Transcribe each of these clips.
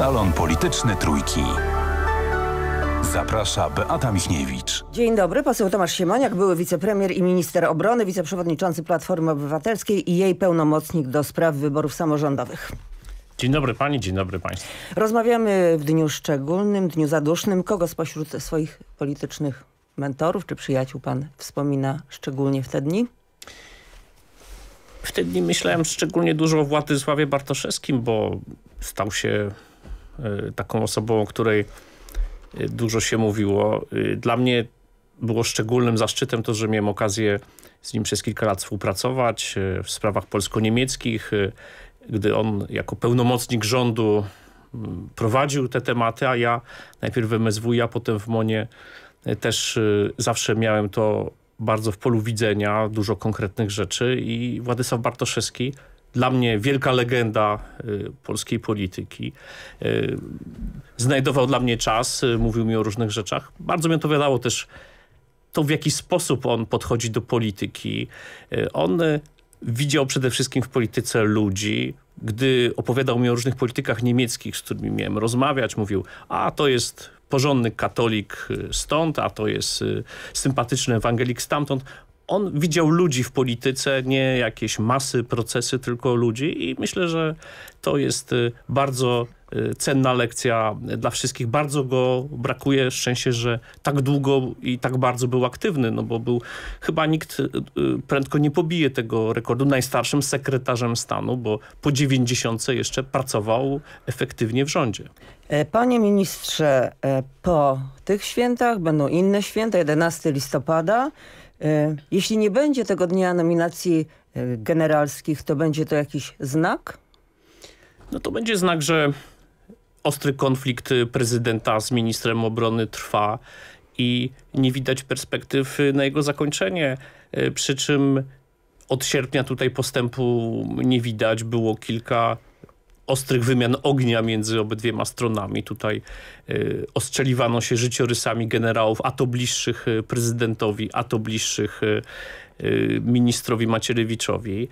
Salon Polityczny Trójki. Zaprasza Beata Michniewicz. Dzień dobry, poseł Tomasz Siemoniak, były wicepremier i minister obrony, wiceprzewodniczący Platformy Obywatelskiej i jej pełnomocnik do spraw wyborów samorządowych. Dzień dobry pani, dzień dobry państwu. Rozmawiamy w dniu szczególnym, dniu zadusznym. Kogo spośród swoich politycznych mentorów czy przyjaciół pan wspomina szczególnie w te dni? W te dni myślałem szczególnie dużo o Władysławie Bartoszewskim, bo stał się Y, taką osobą, o której y, dużo się mówiło. Y, dla mnie było szczególnym zaszczytem to, że miałem okazję z nim przez kilka lat współpracować w sprawach polsko-niemieckich, gdy on jako pełnomocnik rządu mm, prowadził te tematy, a ja najpierw w MSW, a potem w MONie też zawsze miałem to bardzo w polu widzenia, dużo konkretnych rzeczy i Władysław Bartoszewski dla mnie wielka legenda y, polskiej polityki. Y, znajdował dla mnie czas, y, mówił mi o różnych rzeczach. Bardzo mi odpowiadało też to, w jaki sposób on podchodzi do polityki. On widział przede wszystkim w polityce ludzi. Gdy opowiadał mi o różnych politykach niemieckich, z którymi miałem rozmawiać, mówił, a to jest porządny katolik stąd, a to jest sympatyczny ewangelik stamtąd on widział ludzi w polityce, nie jakieś masy, procesy, tylko ludzi i myślę, że to jest y, bardzo y, cenna lekcja dla wszystkich. Bardzo go brakuje, szczęście, że tak długo i tak bardzo był aktywny, no bo był, chyba nikt y, prędko nie pobije tego rekordu, najstarszym sekretarzem stanu, bo po 90 jeszcze pracował efektywnie w rządzie. E, panie ministrze, e, po tych świętach będą inne święta, 11 listopada. E, jeśli nie będzie tego dnia nominacji e, generalskich, to będzie to jakiś znak? No to będzie znak, że ostry konflikt prezydenta z ministrem obrony trwa i nie widać perspektyw na jego zakończenie. E, przy czym od sierpnia tutaj postępu nie widać. Było kilka ostrych wymian ognia między obydwiema stronami. Tutaj y, ostrzeliwano się życiorysami generałów, a to bliższych y, prezydentowi, a to bliższych y, ministrowi Macierewiczowi.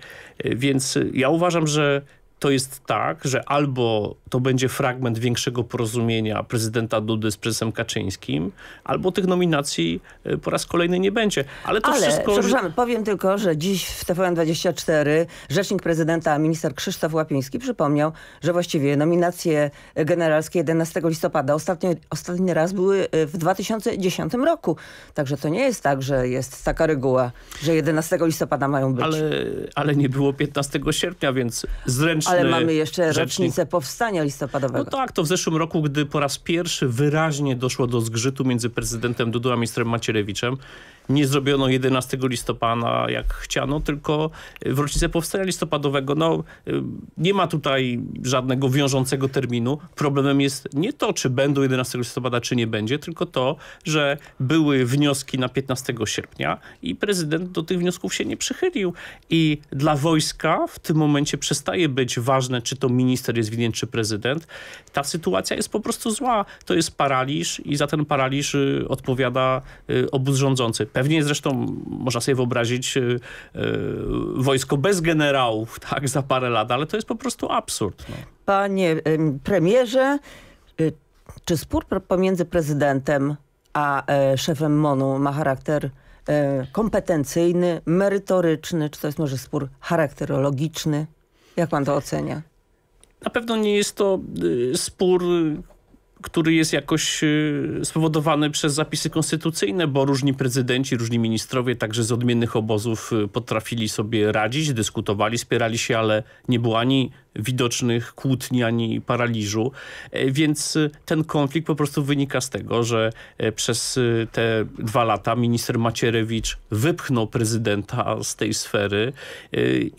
Więc ja uważam, że to jest tak, że albo to będzie fragment większego porozumienia prezydenta Dudy z prezesem Kaczyńskim, albo tych nominacji y, po raz kolejny nie będzie. Ale to Ale, wszystko... Przepraszam, powiem tylko, że dziś w TVN24 rzecznik prezydenta, minister Krzysztof Łapiński przypomniał, że właściwie nominacje generalskie 11 listopada ostatni, ostatni raz były y, w 2010 roku. Także to nie jest tak, że jest taka reguła, że 11 listopada mają być. Ale, ale nie było 15 sierpnia, więc zręcznie ale mamy jeszcze rzecznik. rocznicę powstania listopadowego. No tak, to w zeszłym roku, gdy po raz pierwszy wyraźnie doszło do zgrzytu między prezydentem Dudą a ministrem Macierewiczem, nie zrobiono 11 listopada, jak chciano, tylko w rocznicę powstania listopadowego. No, y, nie ma tutaj żadnego wiążącego terminu. Problemem jest nie to, czy będą 11 listopada, czy nie będzie, tylko to, że były wnioski na 15 sierpnia i prezydent do tych wniosków się nie przychylił. I dla wojska w tym momencie przestaje być ważne, czy to minister jest winien, czy prezydent. Ta sytuacja jest po prostu zła. To jest paraliż i za ten paraliż y, odpowiada y, obóz rządzący Pewnie zresztą można sobie wyobrazić yy, wojsko bez generałów tak, za parę lat, ale to jest po prostu absurd. No. Panie premierze, y, czy spór pomiędzy prezydentem a e, szefem MONU ma charakter kompetencyjny, merytoryczny, czy to jest może spór charakterologiczny? Jak pan to ocenia? Na pewno nie jest to y, spór który jest jakoś y, spowodowany przez zapisy konstytucyjne, bo różni prezydenci, różni ministrowie także z odmiennych obozów y, potrafili sobie radzić, dyskutowali, spierali się, ale nie było ani widocznych kłótni ani paraliżu. E, więc e, ten konflikt po prostu wynika z tego, że e, przez te dwa lata minister Macierewicz wypchnął prezydenta z tej sfery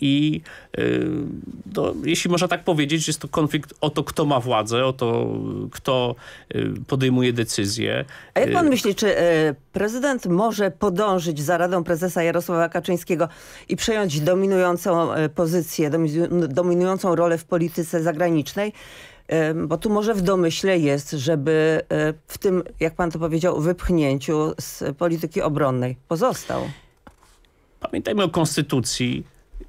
i no, jeśli można tak powiedzieć, jest to konflikt o to, kto ma władzę, o to, kto podejmuje decyzje. A jak pan myśli, czy prezydent może podążyć za radą prezesa Jarosława Kaczyńskiego i przejąć dominującą pozycję, dominującą rolę w polityce zagranicznej, bo tu może w domyśle jest, żeby e, w tym, jak pan to powiedział, wypchnięciu z polityki obronnej pozostał. Pamiętajmy o konstytucji,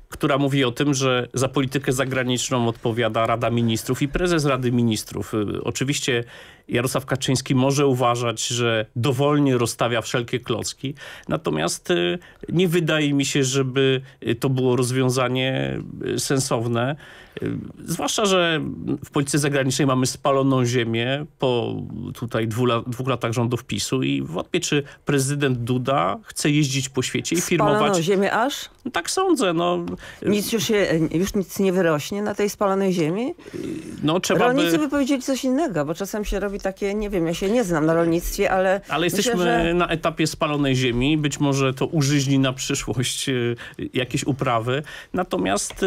która mówi o tym, że za politykę zagraniczną odpowiada Rada Ministrów i prezes Rady Ministrów. Y, oczywiście Jarosław Kaczyński może uważać, że dowolnie rozstawia wszelkie klocki, natomiast y, nie wydaje mi się, żeby y, to było rozwiązanie sensowne. Y, zwłaszcza, że w polityce zagranicznej mamy spaloną ziemię po tutaj dwóch, lat, dwóch latach rządów PiSu i wątpię, czy prezydent Duda chce jeździć po świecie i spaloną firmować... Spaloną ziemię aż? Tak sądzę, no. Nic już, się, już nic nie wyrośnie na tej spalonej ziemi? Y, no, trzeba Rolnicy by... by powiedzieli coś innego, bo czasem się robi takie, nie wiem, ja się nie znam na rolnictwie, ale... Ale jesteśmy myślę, że... na etapie spalonej ziemi, być może to użyźni na przyszłość y, jakieś uprawy, natomiast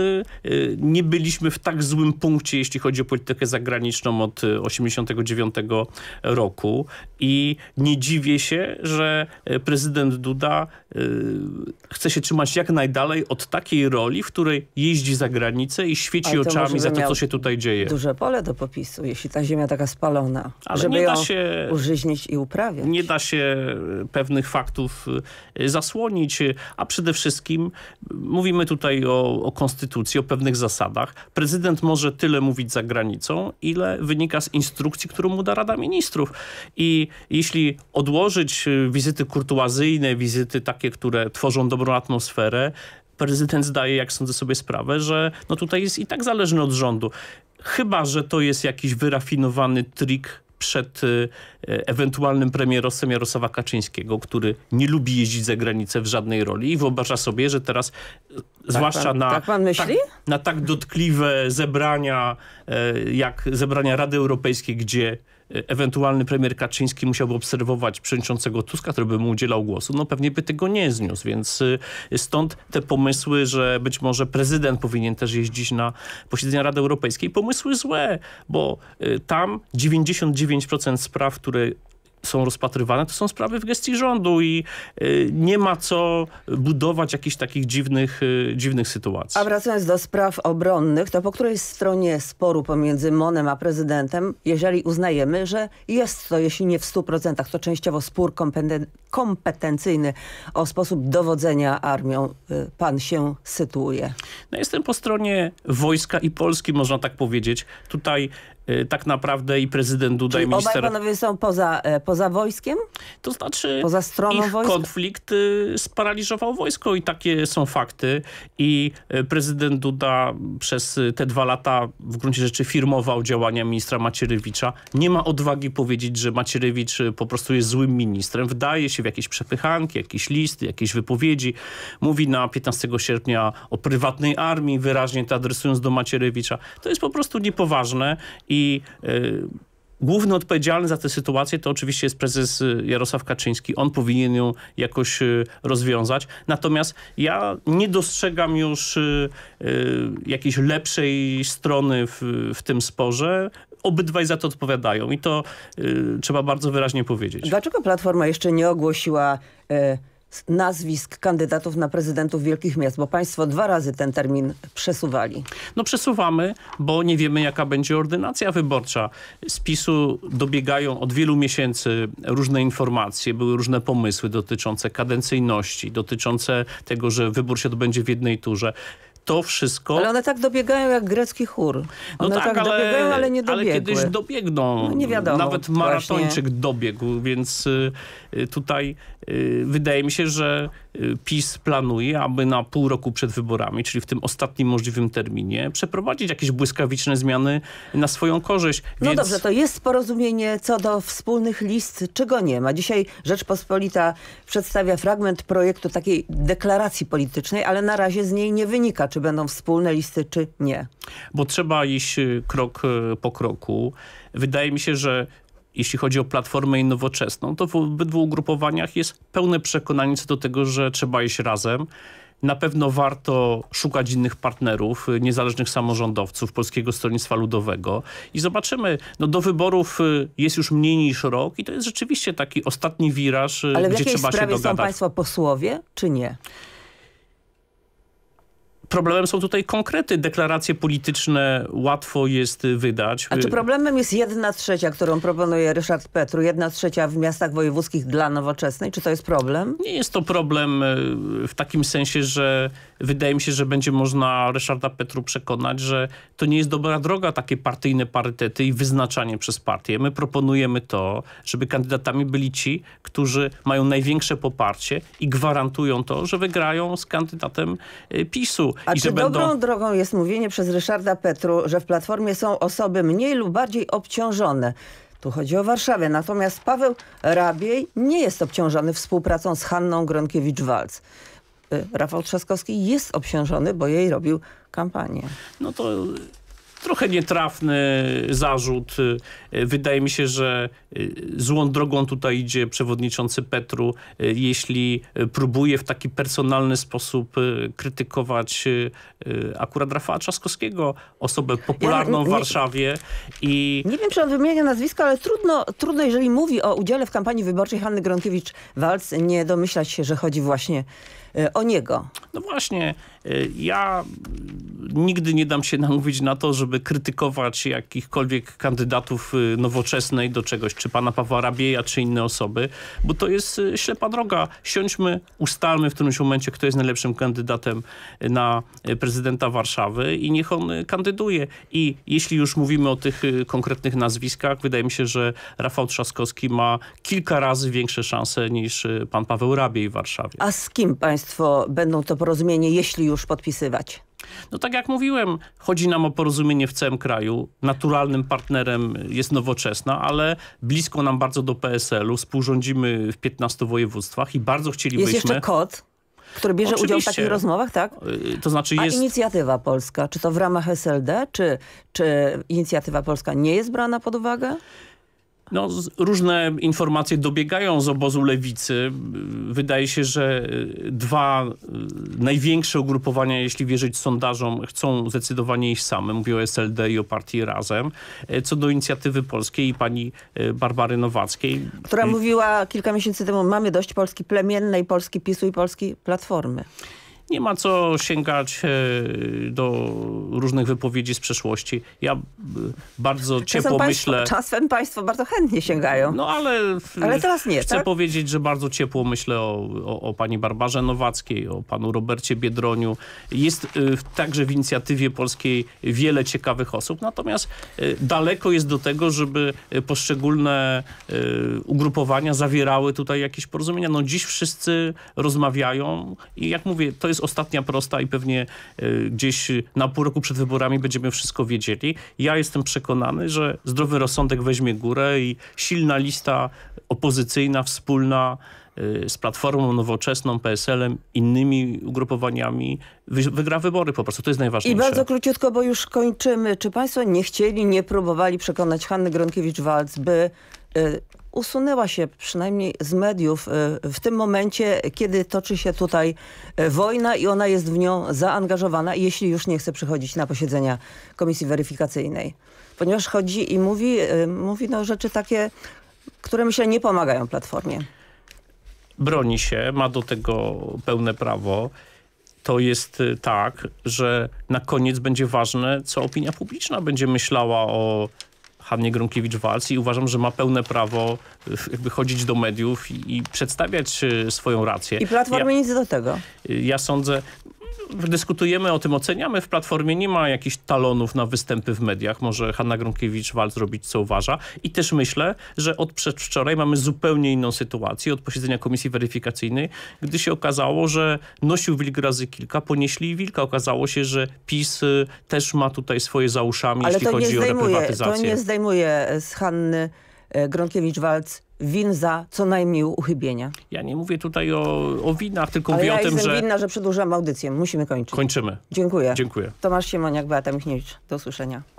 nie byliśmy byliśmy w tak złym punkcie, jeśli chodzi o politykę zagraniczną od 89 e, roku i nie dziwię się, że e, prezydent Duda e, chce się trzymać jak najdalej od takiej roli, w której jeździ za granicę i świeci oczami za to, co się tutaj dzieje. Duże pole do popisu, jeśli ta ziemia taka spalona, Ale żeby nie da się, użyźnić i uprawiać. Nie da się e, pewnych faktów zasłonić, a przede wszystkim mówimy tutaj o, o konstytucji, o pewnych zasadach. Prezydent może tyle mówić za granicą, ile wynika z instrukcji, którą mu da Rada Ministrów. I jeśli odłożyć y, wizyty kurtuazyjne, wizyty takie, które tworzą dobrą atmosferę, prezydent zdaje, jak sądzę sobie sprawę, że no tutaj jest i tak zależny od rządu. Chyba, że to jest jakiś wyrafinowany trik przed y, e, ewentualnym premierosem Jarosława Kaczyńskiego, który nie lubi jeździć za granicę w żadnej roli i wyobraża sobie, że teraz y, tak zwłaszcza pan, na, tak, tak, na tak dotkliwe zebrania e, jak zebrania Rady Europejskiej, gdzie ewentualny premier Kaczyński musiałby obserwować przewodniczącego Tuska, który by mu udzielał głosu, no pewnie by tego nie zniósł, więc y, stąd te pomysły, że być może prezydent powinien też jeździć na posiedzenia Rady Europejskiej. Pomysły złe, bo y, tam 99% spraw, które są rozpatrywane, to są sprawy w gestii rządu i y, nie ma co budować jakichś takich dziwnych, y, dziwnych sytuacji. A wracając do spraw obronnych, to po której stronie sporu pomiędzy Monem a prezydentem, jeżeli uznajemy, że jest to, jeśli nie w 100%, to częściowo spór kompetencyjny o sposób dowodzenia armią, y, pan się sytuuje? No jestem po stronie wojska i Polski, można tak powiedzieć. Tutaj Y, tak naprawdę i prezydent Duda Czyli i minister... obaj panowie są poza, e, poza wojskiem? To znaczy poza stroną ich wojska? konflikt y, sparaliżował wojsko i takie są fakty. I e, prezydent Duda przez e, te dwa lata w gruncie rzeczy firmował działania ministra Macierewicza. Nie ma odwagi powiedzieć, że Macierewicz po prostu jest złym ministrem. Wdaje się w jakieś przepychanki, jakieś listy, jakieś wypowiedzi. Mówi na 15 sierpnia o prywatnej armii, wyraźnie to adresując do Macierewicza. To jest po prostu niepoważne i y, główny odpowiedzialny za tę sytuację to oczywiście jest prezes y, Jarosław Kaczyński. On powinien ją jakoś y, rozwiązać. Natomiast ja nie dostrzegam już jakiejś lepszej strony w, w tym sporze. Obydwaj za to odpowiadają i to trzeba bardzo wyraźnie powiedzieć. Dlaczego Platforma jeszcze nie ogłosiła... Y nazwisk kandydatów na prezydentów wielkich miast, bo państwo dwa razy ten termin przesuwali. No przesuwamy, bo nie wiemy jaka będzie ordynacja wyborcza. Z PiSu dobiegają od wielu miesięcy różne informacje, były różne pomysły dotyczące kadencyjności, dotyczące tego, że wybór się odbędzie w jednej turze to wszystko... Ale one tak dobiegają jak grecki chór. No one no tak, tak ale, dobiegają, ale nie dobiegły. Ale kiedyś dobiegną. No nie wiadomo. Nawet maratończyk właśnie. dobiegł, więc y, y, tutaj y, wydaje mi się, że Y, PiS planuje, aby na pół roku przed wyborami, czyli w tym ostatnim możliwym terminie, przeprowadzić jakieś błyskawiczne zmiany na swoją korzyść. No dobrze, to jest porozumienie co do wspólnych list, czego nie ma. Dzisiaj Rzeczpospolita przedstawia fragment projektu takiej deklaracji politycznej, ale na razie z niej nie wynika, czy będą wspólne listy, czy nie. Bo trzeba iść y, krok y, po kroku. Wydaje mi się, że jeśli chodzi o platformę i nowoczesną, to w obydwu ugrupowaniach jest pełne przekonanie co do tego, że trzeba iść razem. Na pewno warto szukać innych partnerów, niezależnych samorządowców, Polskiego Stronnictwa Ludowego i zobaczymy. No do wyborów y, jest już mniej niż rok i to jest rzeczywiście taki ostatni wiraż, y, Ale gdzie trzeba się dogadać. Ale w jakiej sprawie są państwo posłowie, czy nie? problemem są tutaj konkrety. Deklaracje polityczne łatwo jest wydać. A czy problemem jest jedna trzecia, którą proponuje Ryszard Petru, jedna trzecia w miastach wojewódzkich dla nowoczesnej? Czy to jest problem? Nie jest to problem e, w takim sensie, że wydaje mi się, że będzie można Ryszarda Petru przekonać, że to nie jest dobra droga takie partyjne parytety i wyznaczanie przez partię. My proponujemy to, żeby kandydatami byli ci, którzy mają największe poparcie i gwarantują to, że wygrają z kandydatem e, PiSu. A I czy dobrą będą... drogą jest mówienie przez Ryszarda Petru, że w Platformie są osoby mniej lub bardziej obciążone? Tu chodzi o Warszawę. Natomiast Paweł Rabiej nie jest obciążony współpracą z Hanną Gronkiewicz-Walc. Y, Rafał Trzaskowski jest obciążony, bo jej robił kampanię. No to trochę nietrafny zarzut. E, wydaje mi się, że e, złą drogą tutaj idzie przewodniczący Petru, e, jeśli próbuje w taki personalny sposób krytykować akurat Rafała Trzaskowskiego, osobę popularną ja, nie, w Warszawie. I... Nie wiem, czy on wymienia nazwisko, ale trudno, trudno, jeżeli mówi o udziale w kampanii wyborczej Hanny Gronkiewicz-Walc, nie domyślać się, że chodzi właśnie o niego. No właśnie. Y, ja nigdy nie dam się namówić na to, żeby krytykować jakichkolwiek kandydatów y, nowoczesnej do czegoś, czy pana Pawła Rabieja, czy inne osoby, bo to jest y, ślepa droga. Siądźmy, ustalmy w którymś momencie, kto jest najlepszym kandydatem na prezydenta Warszawy i niech on kandyduje. I jeśli już mówimy o tych konkretnych nazwiskach, wydaje mi się, że Rafał Trzaskowski ma kilka razy większe szanse niż pan Paweł Rabiej w Warszawie. A z kim państwo będą to porozumienie, jeśli już już podpisywać? No tak jak mówiłem, chodzi nam o porozumienie w całym kraju. Naturalnym partnerem jest nowoczesna, ale blisko nam bardzo do PSL-u. Współrządzimy w 15 województwach i bardzo chcielibyśmy... Jest jeszcze kod, który bierze Oczywiście. udział w takich rozmowach, tak? Y, to znaczy jest... A inicjatywa polska, czy to w ramach SLD, czy, czy inicjatywa polska nie jest brana pod uwagę? No, różne informacje dobiegają z obozu lewicy. Wydaje się, że y, dwa y, największe ugrupowania, jeśli wierzyć sondażom, chcą zdecydowanie iść same. Mówię o SLD i o partii Razem. E, co do inicjatywy polskiej i pani e, Barbary Nowackiej. Która mówiła kilka miesięcy temu, mamy dość Polski plemiennej, Polski PiSu i Polski Platformy nie ma co sięgać e, do różnych wypowiedzi z przeszłości. Ja e, bardzo czasem ciepło państwo, myślę... Czasem państwo bardzo chętnie sięgają. No ale, ale teraz nie, chcę tak? powiedzieć, że bardzo ciepło myślę o, o, o, pani Barbarze Nowackiej, o panu Robercie Biedroniu. Jest e, także w inicjatywie polskiej wiele ciekawych osób, natomiast daleko jest do tego, żeby poszczególne ugrupowania zawierały tutaj jakieś porozumienia. No dziś wszyscy rozmawiają i jak mówię, to jest jest ostatnia prosta i pewnie e, gdzieś na pół roku przed wyborami będziemy wszystko wiedzieli. Ja jestem przekonany, że zdrowy rozsądek weźmie górę i silna lista opozycyjna, wspólna e, z Platformą Nowoczesną, PSL-em, innymi ugrupowaniami wygra wybory po prostu. To jest najważniejsze. I bardzo króciutko, bo już kończymy. Czy państwo nie chcieli, nie próbowali przekonać Hanny Gronkiewicz-Walc, by... E, usunęła się przynajmniej z mediów e, w tym momencie, kiedy toczy się tutaj e, wojna i ona jest w nią zaangażowana, jeśli już nie chce przychodzić na posiedzenia komisji weryfikacyjnej. Ponieważ chodzi i mówi, e, mówi no rzeczy takie, które myślę nie pomagają Platformie. Broni się, ma do tego pełne prawo to jest tak, że na koniec będzie ważne, co opinia publiczna będzie myślała o Hannie Gronkiewicz-Walc i uważam, że ma pełne prawo y, jakby chodzić do mediów i, i przedstawiać y, swoją rację. I Platformy ja, nic do tego. Y, ja sądzę, dyskutujemy o tym, oceniamy. W Platformie nie ma jakichś talonów na występy w mediach. Może Hanna Gronkiewicz-Wal zrobić, co uważa. I też myślę, że od przedwczoraj mamy zupełnie inną sytuację, od posiedzenia komisji weryfikacyjnej, gdy się okazało, że nosił wilk razy kilka, ponieśli wilka. Okazało się, że PiS y, też ma tutaj swoje za uszami, Ale jeśli chodzi zdejmuje, o reprywatyzację. To nie zdejmuje z Hanny y, Gronkiewicz-Walc win za co najmniej uchybienia. Ja nie mówię tutaj o, o winach, tylko Ale mówię ja o tym, że... ja jestem winna, że przedłużam audycję. Musimy kończyć. Kończymy. Dziękuję. Dziękuję. Tomasz Siemoniak, Beata Michniewicz. Do usłyszenia.